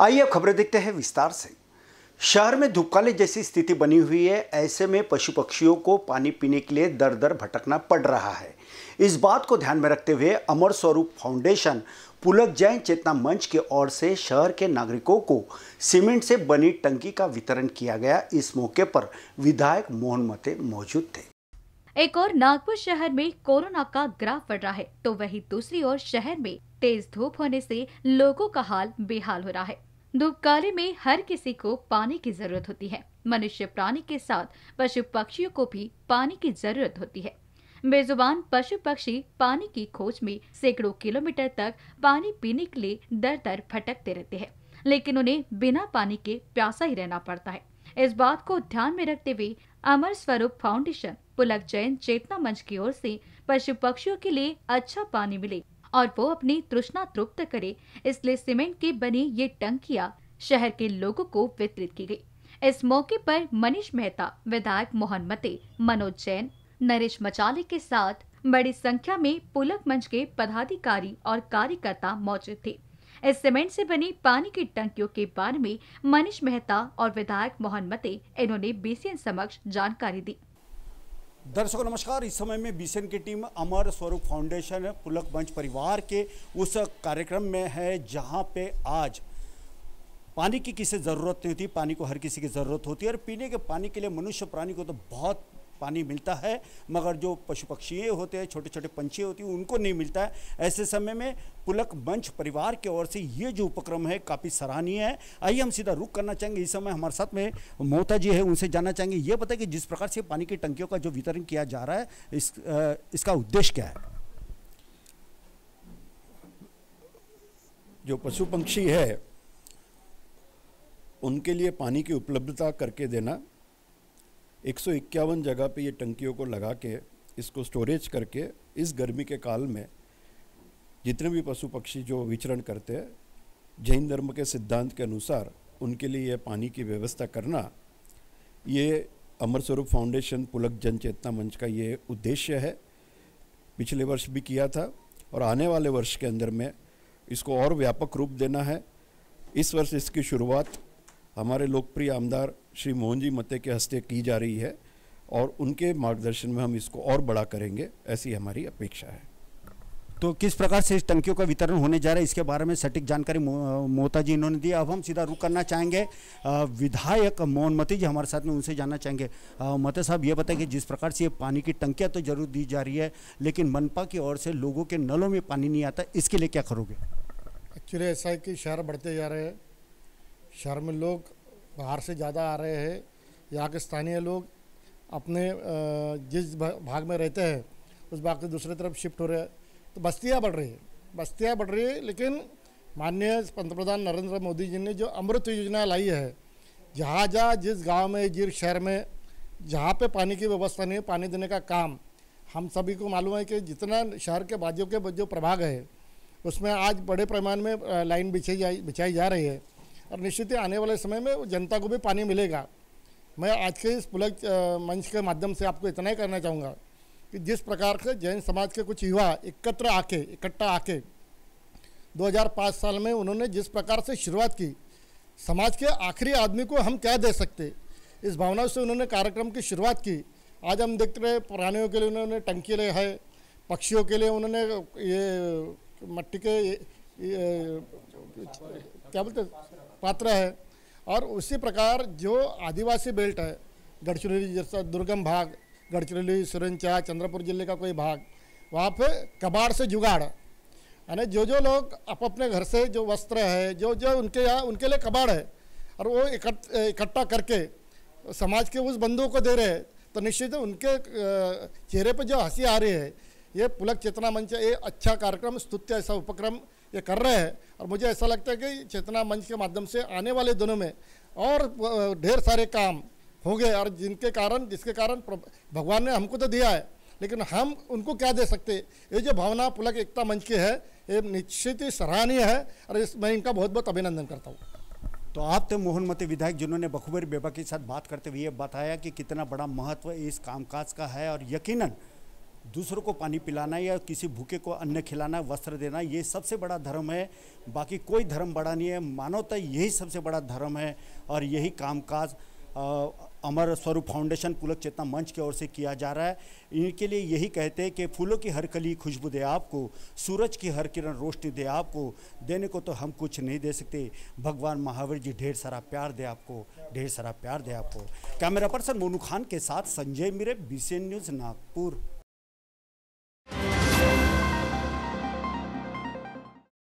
आइए अब खबरें देखते हैं विस्तार से शहर में धुपकाले जैसी स्थिति बनी हुई है ऐसे में पशु पक्षियों को पानी पीने के लिए दर दर भटकना पड़ रहा है इस बात को ध्यान में रखते हुए अमर स्वरूप फाउंडेशन पुलक जैन चेतना मंच की ओर से शहर के नागरिकों को सीमेंट से बनी टंकी का वितरण किया गया इस मौके पर विधायक मोहन मते मौजूद थे एक और नागपुर शहर में कोरोना का ग्राफ बढ़ रहा है तो वही दूसरी ओर शहर में तेज धूप होने से लोगों का हाल बेहाल हो रहा है धूपकाले में हर किसी को पानी की जरूरत होती है मनुष्य प्राणी के साथ पशु पक्षियों को भी पानी की जरूरत होती है बेजुबान पशु पक्षी पानी की खोज में सैकड़ों किलोमीटर तक पानी पीने के लिए दर दर भटकते रहते हैं लेकिन उन्हें बिना पानी के प्यासा ही रहना पड़ता है इस बात को ध्यान में रखते हुए अमर स्वरूप फाउंडेशन पुलक जैन चेतना मंच की ओर से पशु पक्षियों के लिए अच्छा पानी मिले और वो अपनी तृष्णा तृप्त करे इसलिए सीमेंट की बनी ये टंकिया शहर के लोगों को वितरित की गई इस मौके पर मनीष मेहता विधायक मोहन मते मनोज जैन नरेश मचाले के साथ बड़ी संख्या में पुलक मंच के पदाधिकारी और कार्यकर्ता मौजूद थे इस सीमेंट से बनी पानी की टंकियों के बारे में मनीष मेहता और विधायक मोहन मते इन्होंने बीसीएन समक्ष जानकारी दी दर्शकों नमस्कार इस समय में बीसीएन की टीम अमर स्वरूप फाउंडेशन पुलक मंच परिवार के उस कार्यक्रम में है जहां पे आज पानी की किसी ज़रूरत नहीं होती पानी को हर किसी की ज़रूरत होती है और पीने के पानी के लिए मनुष्य प्राणी को तो बहुत पानी मिलता है मगर जो पशु पक्षी होते हैं छोटे छोटे पंछी होती हैं उनको नहीं मिलता है ऐसे समय में पुलक मंच परिवार की ओर से ये जो उपक्रम है काफ़ी सराहनीय है आइए हम सीधा रुख करना चाहेंगे इस समय हमारे साथ में मोहता जी है उनसे जानना चाहेंगे ये बताए कि जिस प्रकार से पानी की टंकियों का जो वितरण किया जा रहा है इस आ, इसका उद्देश्य क्या है जो पशु पंक्षी है उनके लिए पानी की उपलब्धता करके देना एक जगह पे ये टंकियों को लगा के इसको स्टोरेज करके इस गर्मी के काल में जितने भी पशु पक्षी जो विचरण करते हैं जैन धर्म के सिद्धांत के अनुसार उनके लिए पानी की व्यवस्था करना ये अमर स्वरूप फाउंडेशन पुलक जन चेतना मंच का ये उद्देश्य है पिछले वर्ष भी किया था और आने वाले वर्ष के अंदर में इसको और व्यापक रूप देना है इस वर्ष इसकी शुरुआत हमारे लोकप्रिय आमदार श्री मोहन जी मते के हस्ते की जा रही है और उनके मार्गदर्शन में हम इसको और बड़ा करेंगे ऐसी हमारी अपेक्षा है तो किस प्रकार से इस टंकियों का वितरण होने जा रहा है इसके बारे में सटीक जानकारी मोहता जी इन्होंने दी अब हम सीधा रुक करना चाहेंगे विधायक मोहन मती जी हमारे साथ में उनसे जानना चाहेंगे मते साहब ये बताएं कि जिस प्रकार से ये पानी की टंकियाँ तो जरूर दी जा रही है लेकिन मनपा की ओर से लोगों के नलों में पानी नहीं आता इसके लिए क्या करोगे एक्चुअली ऐसा है कि शहर बढ़ते जा रहे हैं शहर में लोग बाहर से ज़्यादा आ रहे हैं यहाँ के स्थानीय लोग अपने जिस भाग में रहते हैं उस भाग से दूसरे तरफ शिफ्ट हो रहे हैं तो बस्तियाँ बढ़ रही है बस्तियाँ बढ़ रही है लेकिन माननीय पंतप्रधान नरेंद्र मोदी जी ने जो अमृत योजना लाई है जहाँ जहाँ जिस गांव में जिस शहर में जहाँ पे पानी की व्यवस्था नहीं है पानी देने का काम हम सभी को मालूम है कि जितना शहर के बाजू के जो प्रभाग है उसमें आज बड़े पैमाने में लाइन बिछाई जा बिछाई जा रही है और निश्चित ही आने वाले समय में जनता को भी पानी मिलेगा मैं आज के इस पुलक मंच के माध्यम से आपको इतना ही करना चाहूँगा कि जिस प्रकार से जैन समाज के कुछ युवा एकत्र आके इकट्ठा आके 2005 साल में उन्होंने जिस प्रकार से शुरुआत की समाज के आखिरी आदमी को हम क्या दे सकते इस भावना से उन्होंने कार्यक्रम की शुरुआत की आज हम देखते रहे प्राणियों के लिए उन्होंने टंकी ले है पक्षियों के लिए उन्होंने ये मट्टी के ये, ये, क्या बोलते पात्र है और उसी प्रकार जो आदिवासी बेल्ट है गढ़चिरौली जैसा दुर्गम भाग गढ़चिरौली सुरनचा चंद्रपुर जिले का कोई भाग वहाँ पे कबाड़ से जुगाड़ यानी जो जो लोग अप अपने घर से जो वस्त्र है जो जो उनके यहाँ उनके लिए कबाड़ है और वो इकट्ठा करके समाज के उस बंधुओं को दे रहे हैं तो निश्चित उनके चेहरे पर जो हंसी आ रही है ये पुलक चेतना मंच ये अच्छा कार्यक्रम स्तुत्य ऐसा उपक्रम ये कर रहे हैं और मुझे ऐसा लगता है कि चेतना मंच के माध्यम से आने वाले दिनों में और ढेर सारे काम होंगे और जिनके कारण जिसके कारण भगवान ने हमको तो दिया है लेकिन हम उनको क्या दे सकते ये जो भावना पुलक एकता मंच की है ये निश्चित ही सराहनीय है और इस मैं इनका बहुत बहुत अभिनंदन करता हूँ तो आप थे मोहन मते विधायक जिन्होंने बखूबर बेबा के साथ बात करते हुए ये बताया कि कितना बड़ा महत्व इस कामकाज का है और यकीनन दूसरों को पानी पिलाना या किसी भूखे को अन्न खिलाना वस्त्र देना ये सबसे बड़ा धर्म है बाकी कोई धर्म बड़ा नहीं है मानवता यही सबसे बड़ा धर्म है और यही कामकाज अमर स्वरूप फाउंडेशन पुलक चेतना मंच की ओर से किया जा रहा है इनके लिए यही कहते हैं कि फूलों की हर कली खुशबू दे आपको सूरज की हर किरण रोशनी दे आपको देने को तो हम कुछ नहीं दे सकते भगवान महावीर जी ढेर सारा प्यार दे आपको ढेर सारा प्यार दे आपको कैमरा पर्सन मोनू खान के साथ संजय मिरे बी न्यूज़ नागपुर